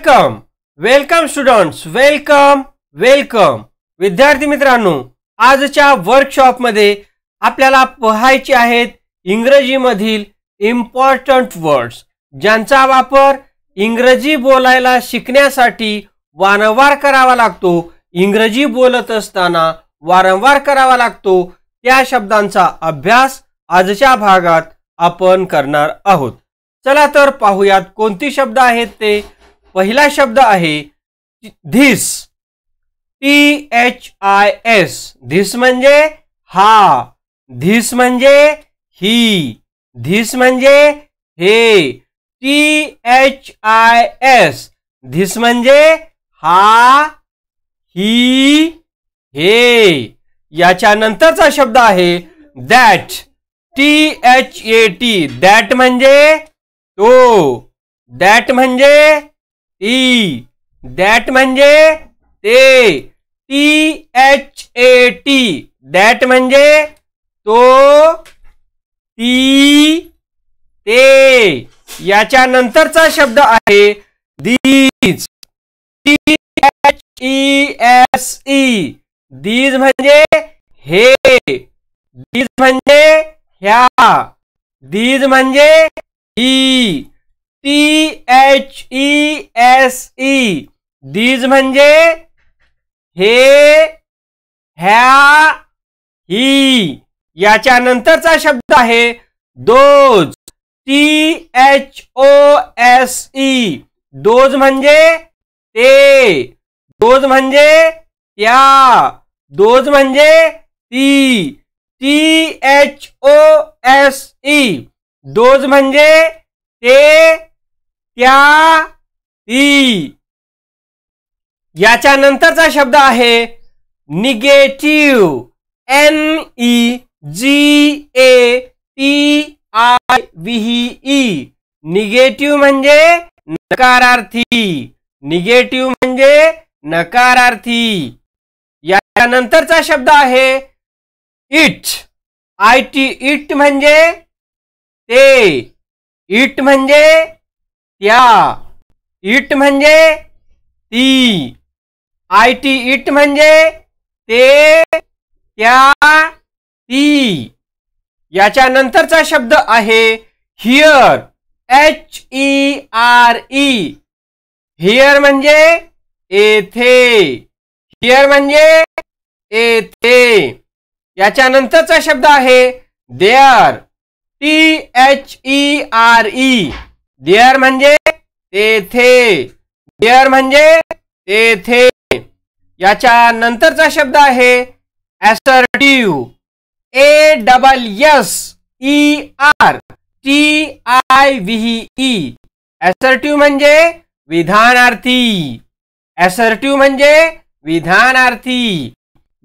welcome welcome students welcome welcome विद्यार्थी मित्रांनो आजच्या वर्कशॉपमध्ये आपल्याला पहायचे आहेत इंग्रजीमधील इम्पॉर्टंट वर्ड्स ज्यांचा वापर इंग्रजी बोलायला शिकण्यासाठी वारंवार करावा लागतो इंग्रजी बोलत असताना वारंवार करावा लागतो त्या शब्दांचा अभ्यास आजच्या भागात आपण करणार आहोत चला तर पाहूयात कोणती शब्द आहेत ते पहिला शब्द आहे this T H I S this म्हणजे हा धीस म्हणजे ही धीस म्हणजे हे T H I S this म्हणजे हा ही हे याच्यानंतरचा शब्द आहे that T H A T that म्हणजे तो दॅट म्हणजे टी दॅट म्हणजे ते T H A T that म्हणजे तो ती ते याच्या नंतरचा शब्द आहे these T H E S E these म्हणजे हे दीज म्हणजे ह्या दीज म्हणजे E T H E S E these मे हे ह्या ही याच्या शब्द है those T H O S E those मे ते दोज मे या दोज मे ती T H O S E those मे ते त्या ई याच्या नंतरचा शब्द आहे negative N E G A T I E negative म्हणजे नकारार्थी निगेटिव्ह म्हणजे नकारार्थी यानंतरचा शब्द आहे इट आय टी इट म्हणजे ते इट म्हणजे त्या इट म्हणजे ती आय टी इट म्हणजे ते त्या ती याच्यानंतरचा शब्द आहे here H E R E here म्हणजे येथे हिअर म्हणजे येथे याच्यानंतरचा शब्द आहे there T H E R E there म्हणजे तेथे देअर म्हणजे तेथे याच्या नंतरचा शब्द आहे assertive A double S E R T I V E assertive म्हणजे विधानार्थी एसर्टिव्ह म्हणजे विधानार्थी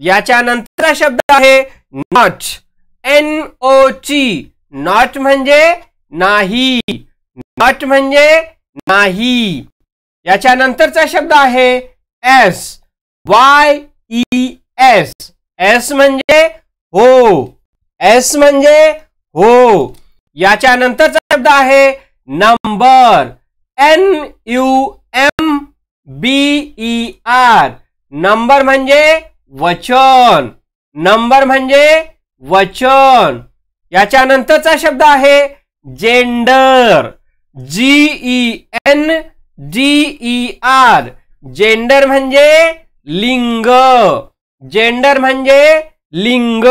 याच्या नंतरचा शब्द आहे नॉच एन ओ ची नॉच म्हणजे नाही नॉट म्हणजे नाही याच्यानंतरचा शब्द आहे yes Y E S yes म्हणजे हो एस म्हणजे हो याच्यानंतरचा शब्द आहे number N U M B E R number म्हणजे वचन नंबर म्हणजे वचन याच्यानंतरचा शब्द आहे gender E N E R gender म्हणजे लिंग जेंडर म्हणजे लिंग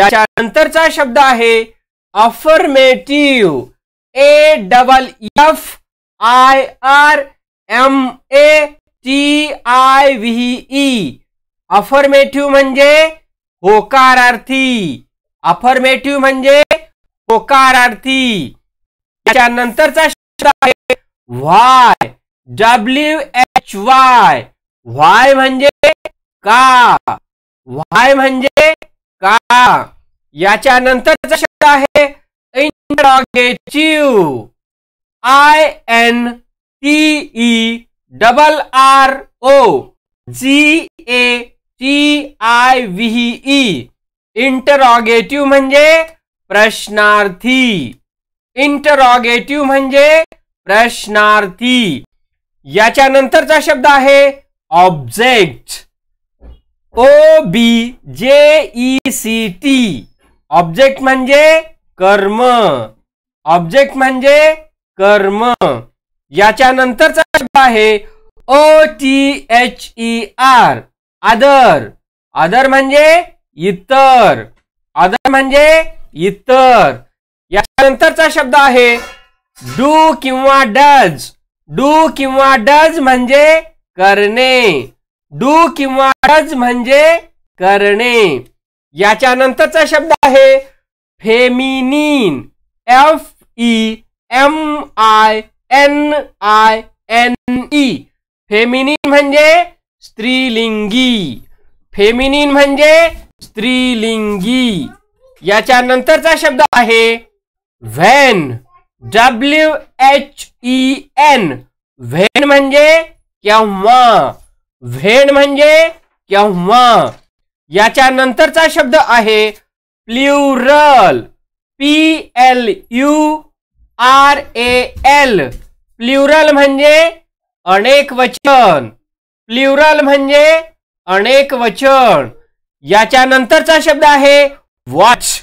याच्या नंतरचा शब्द आहे affirmative A double F I R M A T I V affirmative म्हणजे होकारार्थी अफर्मेटिव्ह म्हणजे होकारार्थी शब्द why W H Y Y म्हणजे का वाय म्हणजे का याच्यानंतरचा शब्द आहे interrogative I N T E double R O G A T I V E interrogative म्हणजे प्रश्नार्थी इंटरॉगेटिव्ह म्हणजे प्रश्नार्थी याच्यानंतरचा शब्द आहे object O B J E C T object म्हणजे कर्म ऑब्जेक्ट म्हणजे कर्म याच्यानंतरचा शब्द आहे O T H E R other other म्हणजे इतर आदर म्हणजे इतर यानंतरचा शब्द आहे डू किंवा डज डू किंवा डज म्हणजे करणे डू किंवा डज म्हणजे करणे याच्यानंतरचा शब्द आहे feminine F E M I N I N E feminine म्हणजे स्त्रीलिंगी फेमिनिन म्हणजे स्त्रीलिंगी याच्यानंतरचा शब्द आहे when W H E N when म्हणजे केव्हा व्हेन म्हणजे केव्हा याच्या नंतरचा शब्द आहे plural P L U R A L plural म्हणजे अनेक वचन प्ल्युरल म्हणजे अनेक वचन याच्या नंतरचा शब्द आहे what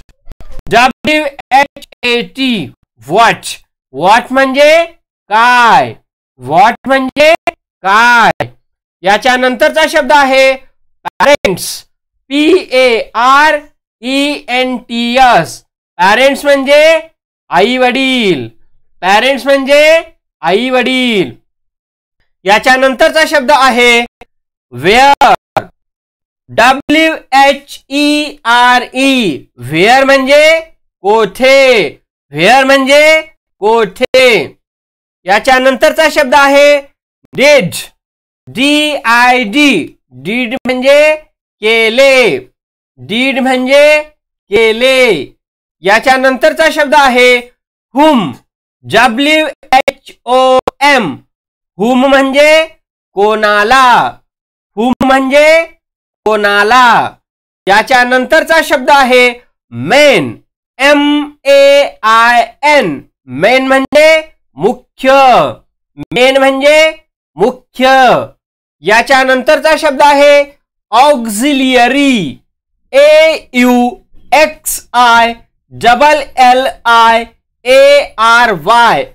W H A T what what म्हणजे काय वॉट म्हणजे काय याच्यानंतरचा शब्द आहे parents P A R E N T S parents म्हणजे आई वडील पॅरेंट्स म्हणजे आई वडील याच्यानंतरचा शब्द आहे where W H E R E where म्हणजे कोठे व्हेअर म्हणजे कोठे याच्या नंतरचा शब्द आहे did D I D did म्हणजे केले डीड म्हणजे केले याच्या नंतरचा शब्द आहे whom W H O M whom म्हणजे कोणाला हुम म्हणजे कोणाला याच्या नंतरचा शब्द आहे main M A I N main म्हणजे मुख्य मेन म्हणजे मुख्य शब्द है auxiliary A U X I double L I A R Y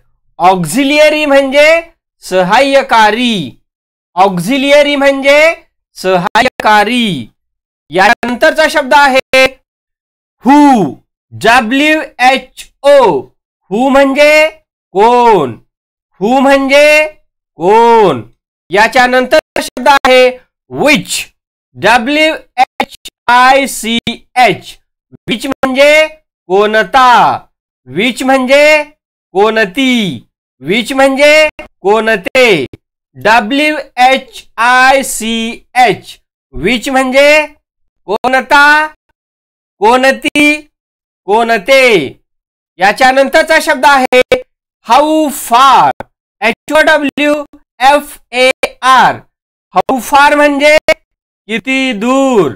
auxiliary सहायकारी सहाय्यकारी सहायकारी म्हणजे सहाय्यकारी शब्द है हु डब्ल्यू एच ओ हू म्हणजे कोण हू म्हणजे कोण याच्यानंतर शब्द आहे which W H I C H which म्हणजे कोणता विच म्हणजे कोणती विच म्हणजे कोणते W H I C H which म्हणजे कोणता कोणती कोणते याच्यानंतरचा शब्द आहे how far H O W F A R how far म्हणजे किती दूर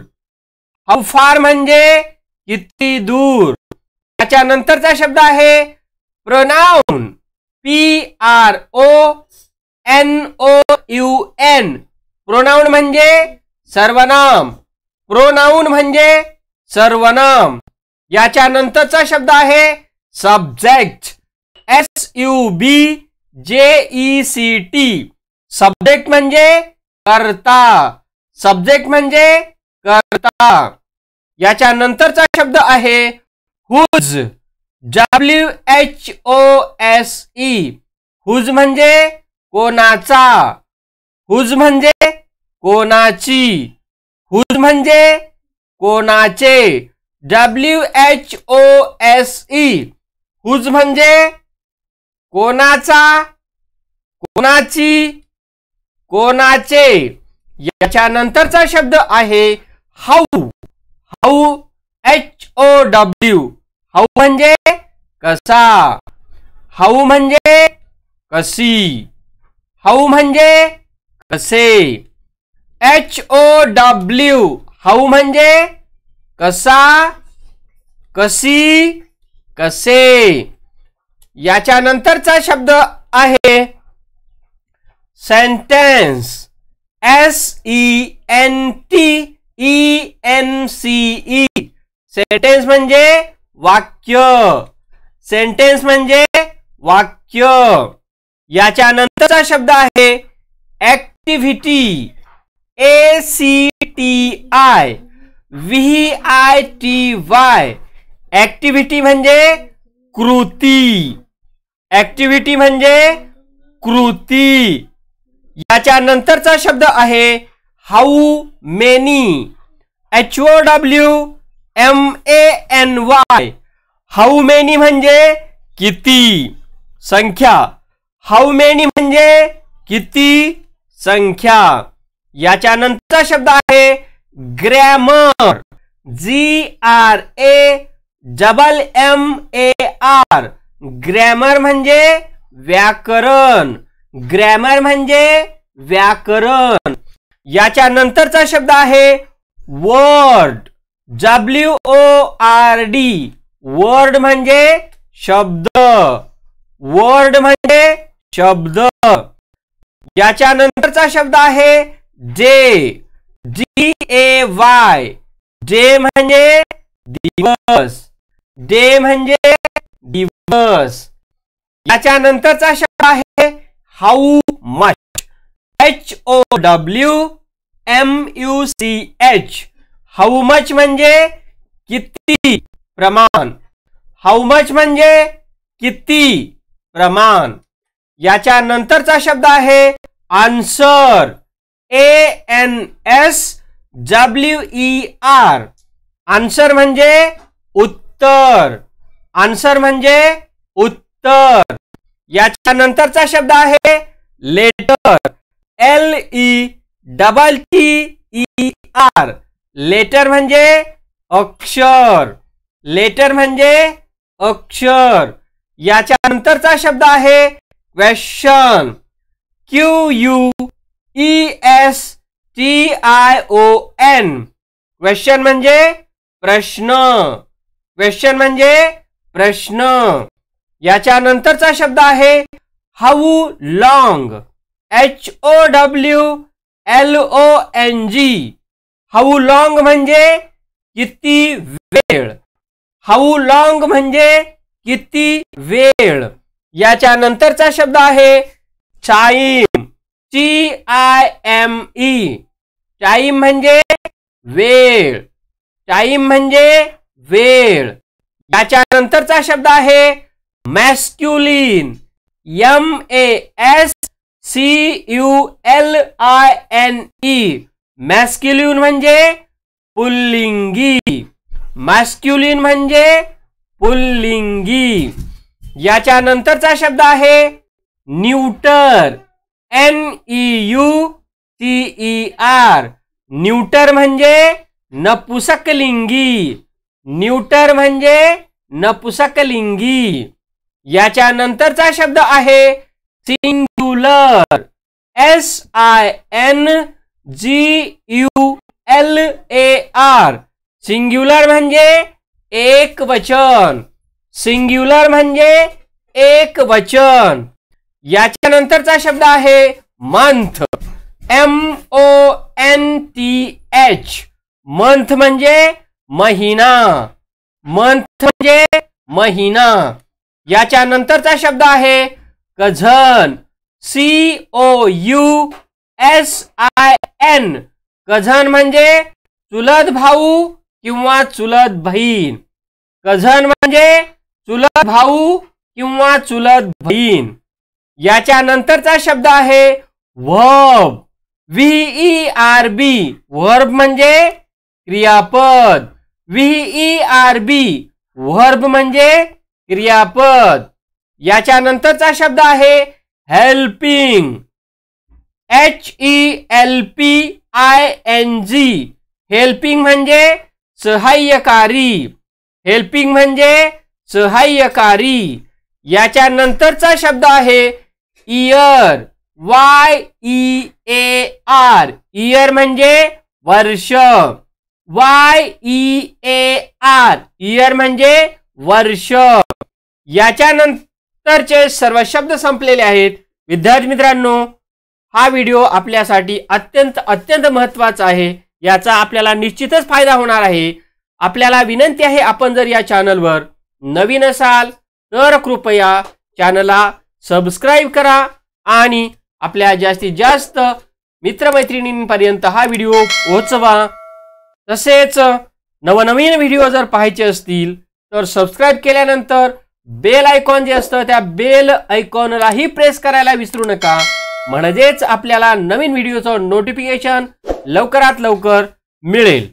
हाऊ फार म्हणजे किती दूर याच्यानंतरचा शब्द आहे pronoun P R O N O U N pronoun म्हणजे सर्वनाम प्रोनाऊन म्हणजे सर्वनाम याच्या नंतरचा शब्द आहे subject S U B J E C T subject म्हणजे करता सब्जेक्ट म्हणजे करता याच्या नंतरचा शब्द आहे whose W H O S E whose म्हणजे कोणाचा हुज म्हणजे कोणाची हुज म्हणजे कोणाचे W H O S E whose म्हणजे कोणाचा कोणाची कोणाचे याच्यानंतरचा शब्द आहे how how H O W how म्हणजे कसा हाऊ म्हणजे कसी हाऊ म्हणजे कसे एच ओ डब्ल्यू हाऊ म्हणजे कसा कसी कसे याच्यानंतरचा शब्द आहे sentence S E N T E N C E sentence म्हणजे वाक्य सेंटेन्स म्हणजे वाक्य याच्यानंतरचा शब्द आहे activity A C T I V I T Y activity म्हणजे कृती ऍक्टिव्हिटी म्हणजे कृती याच्या नंतरचा शब्द आहे how many H O W M A N Y how many म्हणजे किती संख्या हाऊ मेनी म्हणजे किती संख्या याच्यानंतरचा शब्द आहे grammar G R A double M A R grammar म्हणजे व्याकरण ग्रॅमर म्हणजे व्याकरण याच्या नंतरचा शब्द आहे word W O R D word म्हणजे शब्द वर्ड म्हणजे शब्द याच्या नंतरचा शब्द आहे जे डी ए वाय डे म्हणजे दिवस डे म्हणजे दिवस याच्या नंतरचा शब्द आहे how much H O W M U C H how much म्हणजे किती प्रमाण हाऊ मच म्हणजे किती प्रमाण याच्या नंतरचा शब्द आहे answer A N S W E R answer म्हणजे उत्तर आन्सर म्हणजे उत्तर याच्यानंतरचा शब्द आहे letter L E double T E R letter म्हणजे अक्षर लेटर म्हणजे अक्षर याच्यानंतरचा शब्द आहे question Q U E S T I O N question म्हणजे प्रश्न क्वेश्चन म्हणजे प्रश्न याच्यानंतरचा शब्द आहे how long H O W L O N G how long म्हणजे किती वेळ हाऊ लॉंग म्हणजे किती वेळ याच्यानंतरचा शब्द आहे time T I M E time म्हणजे वेळ टाईम म्हणजे वेळ याच्या नंतरचा शब्द आहे masculine M A S C U L I N E masculine म्हणजे पुल्लिंगी मॅस्क्युलिन म्हणजे पुल्लिंगी याच्या नंतरचा शब्द आहे neuter N E U T E R neuter म्हणजे नपुसकलिंगी न्यूटर म्हणजे नपुसकलिंगी याच्यानंतरचा शब्द आहे singular S I N G U L A R singular म्हणजे एक वचन सिंग्युलर म्हणजे एक वचन याच्यानंतरचा शब्द आहे month M O N T H month म्हणजे महिना मंथ म्हणजे महिना याच्या नंतरचा शब्द आहे cousin C O U S I N cousin म्हणजे चुलत भाऊ किंवा चुलत बहीण कझन म्हणजे चुलत भाऊ किंवा चुलत बहीण याच्या नंतरचा शब्द आहे verb V E R B verb म्हणजे क्रियापद व्हीई आर बी व्हर्ब म्हणजे क्रियापद याच्या नंतरचा शब्द आहे helping H E L P I N G helping म्हणजे सहाय्यकारी हेल्पिंग म्हणजे सहाय्यकारी याच्या नंतरचा शब्द आहे year Y E A R year म्हणजे वर्ष Y E A R year म्हणजे वर्ष याच्यानंतरचे सर्व शब्द संपलेले आहेत विद्यार्थी मित्रांनो हा व्हिडिओ आपल्यासाठी अत्यंत अत्यंत महत्त्वाचा आहे याचा आपल्याला निश्चितच फायदा होणार आहे आपल्याला विनंती आहे आपण जर या चॅनलवर नवीन असाल तर कृपया चॅनलला सबस्क्राईब करा आणि आपल्या जास्तीत जास्त मित्रमैत्रिणींपर्यंत हा व्हिडिओ पोहोचवा तसेच नवनवीन व्हिडिओ जर पाहायचे असतील तर सबस्क्राईब केल्यानंतर बेल आयकॉन जे असतं त्या बेल आयकॉनलाही प्रेस करायला विसरू नका म्हणजेच आपल्याला नवीन व्हिडिओचं नोटिफिकेशन लवकरात लवकर मिळेल